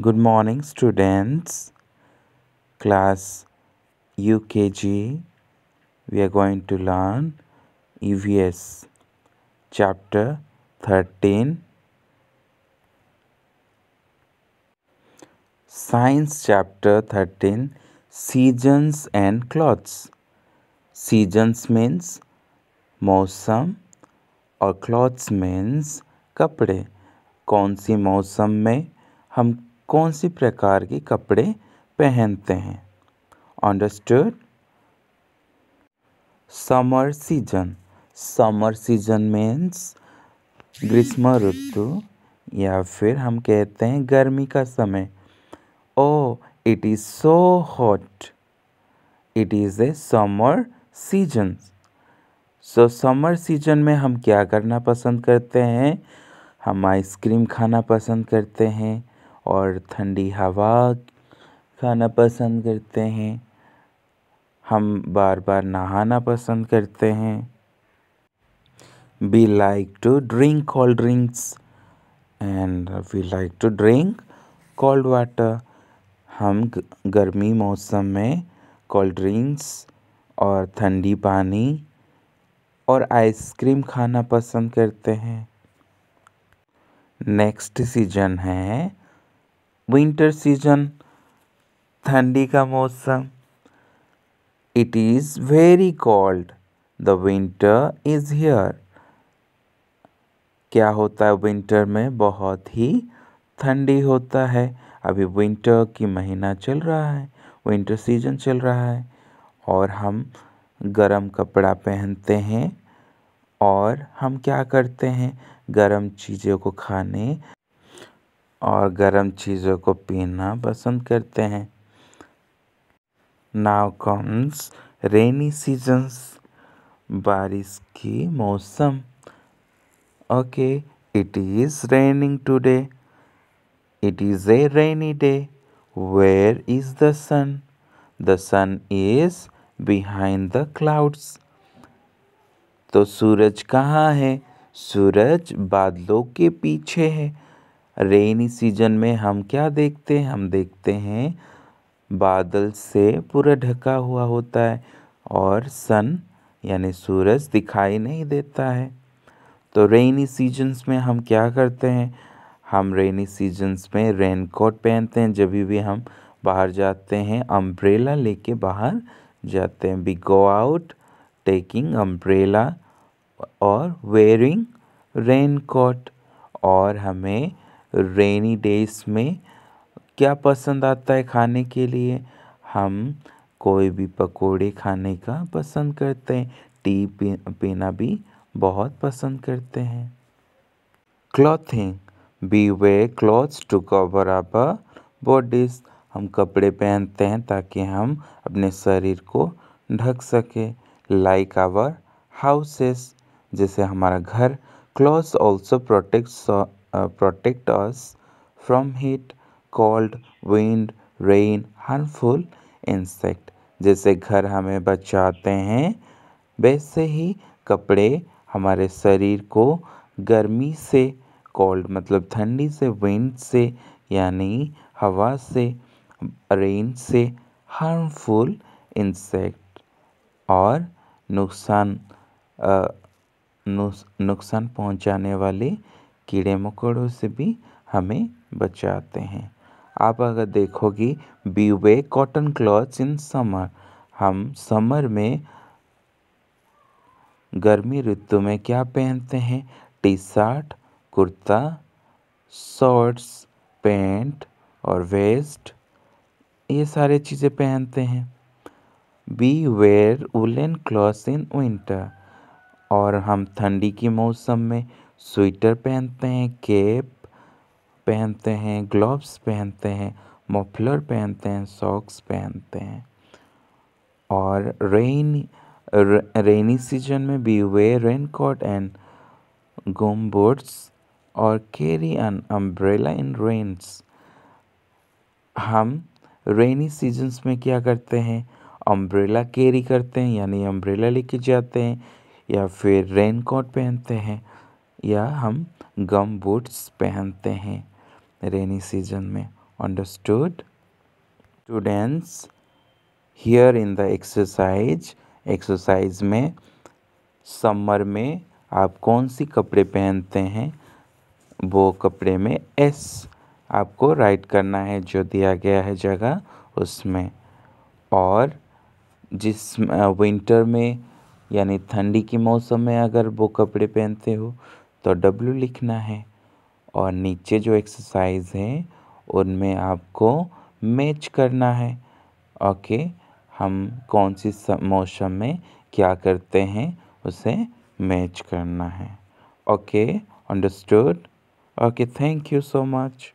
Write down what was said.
Good morning students. Class UKG. We are going to learn EVS chapter 13 Science chapter 13 Seasons and clothes. Seasons means मौसम और clothes means कपड़े कौन सी मौसम में हम कौन सी प्रकार के कपड़े पहनते हैं understood summer season summer season means ग्रीष्म ऋतु या फिर हम कहते हैं गर्मी का समय oh it is so hot it is a summer season so summer season में हम क्या करना पसंद करते हैं हम आइसक्रीम खाना पसंद करते हैं और ठंडी हवा खाना पसंद करते हैं हम बार बार नहाना पसंद करते हैं we like to drink cold drinks and we like to drink cold water हम गर्मी मौसम में कोल्ड ड्रिंक्स और ठंडी पानी और आइसक्रीम खाना पसंद करते हैं नेक्स्ट सीजन है विंटर सीजन ठंडी का मौसम it is very cold the winter is here क्या होता है विंटर में बहुत ही ठंडी होता है अभी विंटर की महीना चल रहा है विंटर सीजन चल रहा है और हम गरम कपड़ा पहनते हैं और हम क्या करते हैं गरम चीज़ों को खाने और गर्म चीज़ों को पीना पसंद करते हैं नाव कॉम्स रेनी सीजन्स बारिश की मौसम okay it is raining today it is a rainy day where is the sun the sun is behind the clouds तो सूरज कहाँ है सूरज बादलों के पीछे है रेनी सीजन में हम क्या देखते हैं हम देखते हैं बादल से पूरा ढका हुआ होता है और सन यानी सूरज दिखाई नहीं देता है तो रेनी सीजन्स में हम क्या करते हैं हम रेनी सीजन्स में रेन कोट पहनते हैं जब भी हम बाहर जाते हैं अम्ब्रेला लेके बाहर जाते हैं we go out taking umbrella और वेयरिंग रेन कोट और हमें रेनी डेज़ में क्या पसंद आता है खाने के लिए हम कोई भी पकोड़े खाने का पसंद करते हैं टी पीना भी बहुत पसंद करते हैं clothing we wear clothes to cover up bodies हम कपड़े पहनते हैं ताकि हम अपने शरीर को ढक सकें लाइक आवर हाउसेस जैसे हमारा घर clothes also protect uh, protect us from heat, cold, wind, rain harmful insect जैसे घर हमें बचाते हैं वैसे ही कपड़े हमारे शरीर को गर्मी से कोल्ड मतलब ठंडी से विंड से यानी हवा से रेन से हार्मफुल इंसेक्ट और नुकसान uh, नुकसान पहुंचाने वाले कीड़े मकोड़ों से भी हमें बचाते हैं आप अगर देखोगे we wear cotton clothes in summer हम समर में गर्मी ऋतु में क्या पहनते हैं T shirt kurta shorts pant और वेस्ट ये सारे चीज़ें पहनते हैं we wear woollen clothes in winter और हम ठंडी के मौसम में स्वेटर पहनते हैं कैप पहनते हैं ग्लव्स पहनते हैं मफलर पहनते हैं सॉक्स पहनते हैं और रेन रेनी सीजन में we wear raincoat and gum boots और carry an umbrella in rains हम रेनी सीजन्स में क्या करते हैं अम्ब्रेला कैरी करते हैं यानी अम्ब्रेला लेके जाते हैं या फिर रेन कोट पहनते हैं या हम गम बूट्स पहनते हैं रेनी सीजन में understood students here in the exercise exercise में समर में आप कौन सी कपड़े पहनते हैं वो कपड़े में एस आपको राइट करना है जो दिया गया है जगह उसमें और जिस विंटर में यानी ठंडी के मौसम में अगर वो कपड़े पहनते हो तो डब्ल्यू लिखना है और नीचे जो एक्सरसाइज है उनमें आपको मैच करना है ओके हम कौन सी मौसम में क्या करते हैं उसे मैच करना है okay understood okay thank you so much